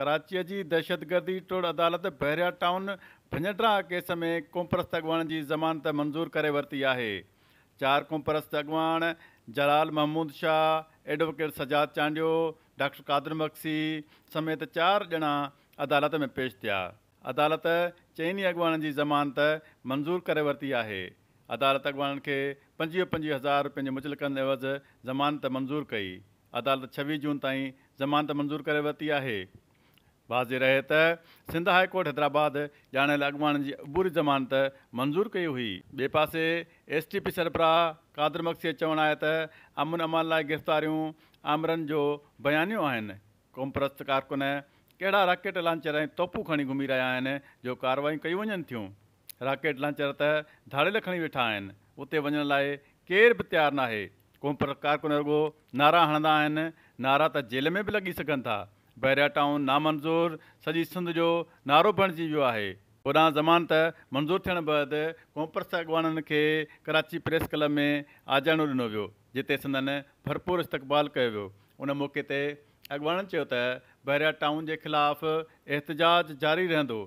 कराचीअ जी दहशतगर्दी टोड़ अदालत बहिरिया town भिंज्रा case में कुंपरस्त अॻुवण जी ज़मानत मंज़ूरु करे वरिती आहे चार कुंपरस्त अॻवान जलाल महमूद शाह एडवोकेट सजाद चांडियो डॉक्टर कादर मक्सी समेत चार ॼणा अदालत में पेश थिया अदालत चइनि अॻुवाणनि जी ज़मानत मंज़ूरु करे वरिती आहे अदालत अॻवाननि खे पंजवीह पंजवीह हज़ार रुपियनि जी मुचलकंदवज़ ज़मानत मंज़ूरु कई अदालत छवीह जून ताईं ज़मानत मंज़ूरु करे वरिती आहे वाज़े रहे त सिंध हाईकोर्ट हैदराबाद जानल अॻुवाण की अबूरी ज़मानत मंजूर कई हुई बे पासे एस टी पी सरबराह कादर मक्सी चवणु आया तो अमन अमान लाइ गिरफ़्तारियूं आमरन जो बयानियूं आहिनि क़ौमप्रस्त कारकुन कड़ा राकेट लांचर तोपू तोपूं घुमी रहा आहिनि जो कारवाइयूं कई वन थियूं राकेट लांचर त धाड़ियल खी वेठा आहिनि वन केर भी तैयार नाहे क़ौम कारकुन रुगो नारा हणंदा नारा तो जेल में भी लगी सघनि था बहिरिया टाउन नामंज़ूर सॼी सिंध जो नारो बणिजी वियो आहे होॾां ज़मान त मंज़ूरु थियण बैदि कोम्प्रस अॻवाननि खे कराची प्रेस क्लब में आजाणो ॾिनो वियो जिते संदनि भरपूरु इस्तक़बाल कयो वियो उन मौक़े ते अॻवाननि चयो त बहिरिया टाउन जे ख़िलाफ़ु एतिजाज जारी रहंदो